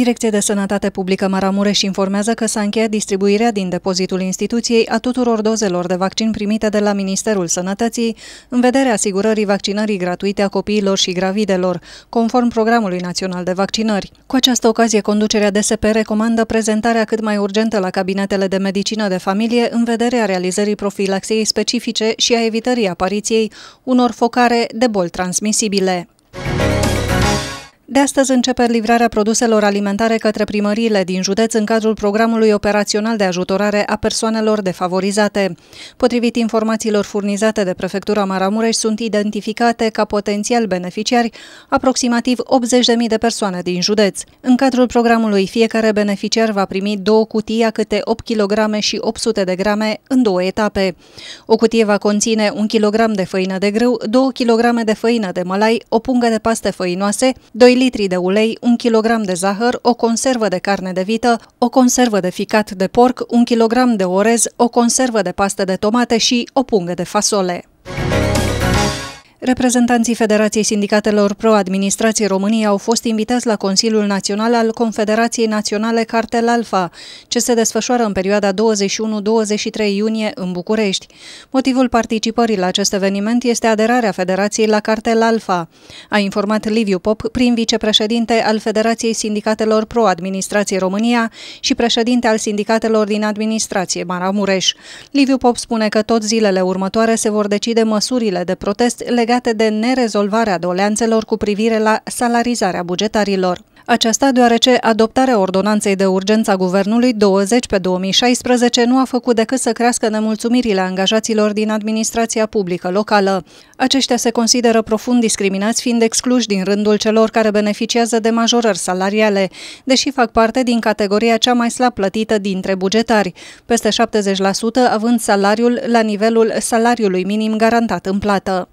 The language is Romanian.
Direcția de Sănătate Publică Maramureș informează că s-a încheiat distribuirea din depozitul instituției a tuturor dozelor de vaccin primite de la Ministerul Sănătății în vederea asigurării vaccinării gratuite a copiilor și gravidelor, conform Programului Național de Vaccinări. Cu această ocazie, conducerea DSP recomandă prezentarea cât mai urgentă la cabinetele de medicină de familie în vederea realizării profilaxiei specifice și a evitării apariției unor focare de boli transmisibile. De astăzi începe livrarea produselor alimentare către primăriile din județ în cadrul programului operațional de ajutorare a persoanelor defavorizate. Potrivit informațiilor furnizate de Prefectura Maramureș, sunt identificate ca potențial beneficiari aproximativ 80.000 de persoane din județ. În cadrul programului, fiecare beneficiar va primi două cutii a câte 8 kg și 800 de grame în două etape. O cutie va conține 1 kg de făină de grâu, 2 kg de făină de mălai, o pungă de paste făinoase, 2 litri de ulei, 1 kg de zahăr, o conservă de carne de vită, o conservă de ficat de porc, 1 kg de orez, o conservă de pastă de tomate și o pungă de fasole. Reprezentanții Federației Sindicatelor pro administrației României au fost invitați la Consiliul Național al Confederației Naționale Cartel Alfa, ce se desfășoară în perioada 21-23 iunie în București. Motivul participării la acest eveniment este aderarea Federației la Cartel Alfa, a informat Liviu Pop, prim vicepreședinte al Federației Sindicatelor pro administrației România și președinte al sindicatelor din administrație, Maramureș. Liviu Pop spune că tot zilele următoare se vor decide măsurile de protest legate legate de nerezolvarea doleanțelor cu privire la salarizarea bugetarilor. Aceasta deoarece adoptarea ordonanței de urgență a Guvernului 20 pe 2016 nu a făcut decât să crească nemulțumirile angajaților din administrația publică locală. Aceștia se consideră profund discriminați fiind excluși din rândul celor care beneficiază de majorări salariale, deși fac parte din categoria cea mai slab plătită dintre bugetari, peste 70% având salariul la nivelul salariului minim garantat în plată.